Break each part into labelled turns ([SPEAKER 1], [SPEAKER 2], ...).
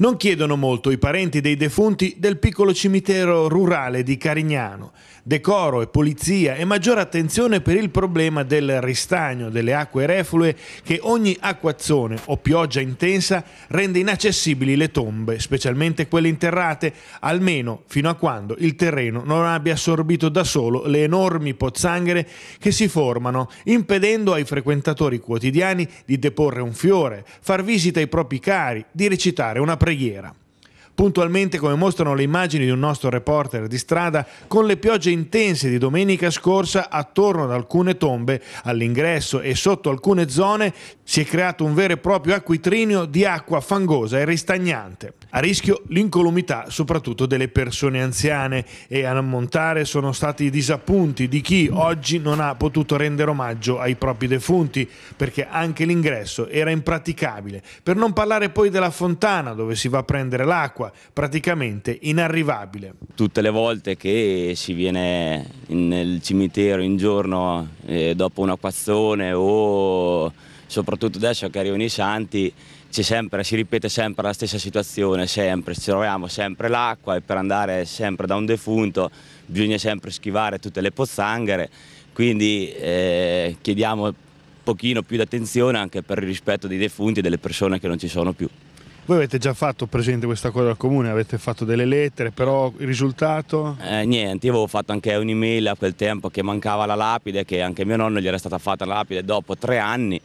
[SPEAKER 1] Non chiedono molto i parenti dei defunti del piccolo cimitero rurale di Carignano, decoro e polizia e maggiore attenzione per il problema del ristagno delle acque reflue che ogni acquazzone o pioggia intensa rende inaccessibili le tombe, specialmente quelle interrate, almeno fino a quando il terreno non abbia assorbito da solo le enormi pozzanghere che si formano, impedendo ai frequentatori quotidiani di deporre un fiore, far visita ai propri cari, di recitare una preghiera. Puntualmente, come mostrano le immagini di un nostro reporter di strada, con le piogge intense di domenica scorsa attorno ad alcune tombe all'ingresso e sotto alcune zone si è creato un vero e proprio acquitrino di acqua fangosa e ristagnante. A rischio l'incolumità soprattutto delle persone anziane e a montare sono stati i disappunti di chi oggi non ha potuto rendere omaggio ai propri defunti perché anche l'ingresso era impraticabile. Per non parlare poi della fontana dove si va a prendere l'acqua, praticamente inarrivabile.
[SPEAKER 2] Tutte le volte che si viene nel cimitero in giorno eh, dopo un acquazzone o soprattutto adesso che arrivano i santi, sempre, si ripete sempre la stessa situazione, sempre, ci troviamo sempre l'acqua e per andare sempre da un defunto bisogna sempre schivare tutte le pozzanghere, quindi eh, chiediamo un pochino più di attenzione anche per il rispetto dei defunti e delle persone che non ci sono più.
[SPEAKER 3] Voi avete già fatto presente questa cosa al comune, avete fatto delle lettere, però il risultato?
[SPEAKER 2] Eh, niente, io avevo fatto anche un'email a quel tempo che mancava la lapide, che anche mio nonno gli era stata fatta la lapide dopo tre anni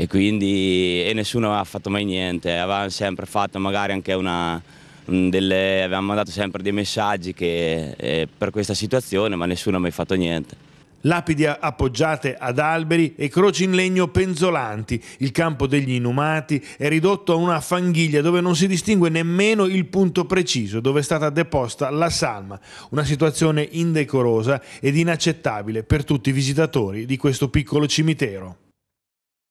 [SPEAKER 2] e quindi e nessuno ha fatto mai niente, avevamo sempre fatto magari anche una, mm, delle, avevamo mandato sempre dei messaggi che, eh, per questa situazione ma nessuno ha mai fatto niente
[SPEAKER 1] lapidi appoggiate ad alberi e croci in legno penzolanti. Il campo degli inumati è ridotto a una fanghiglia dove non si distingue nemmeno il punto preciso dove è stata deposta la salma. Una situazione indecorosa ed inaccettabile per tutti i visitatori di questo piccolo cimitero.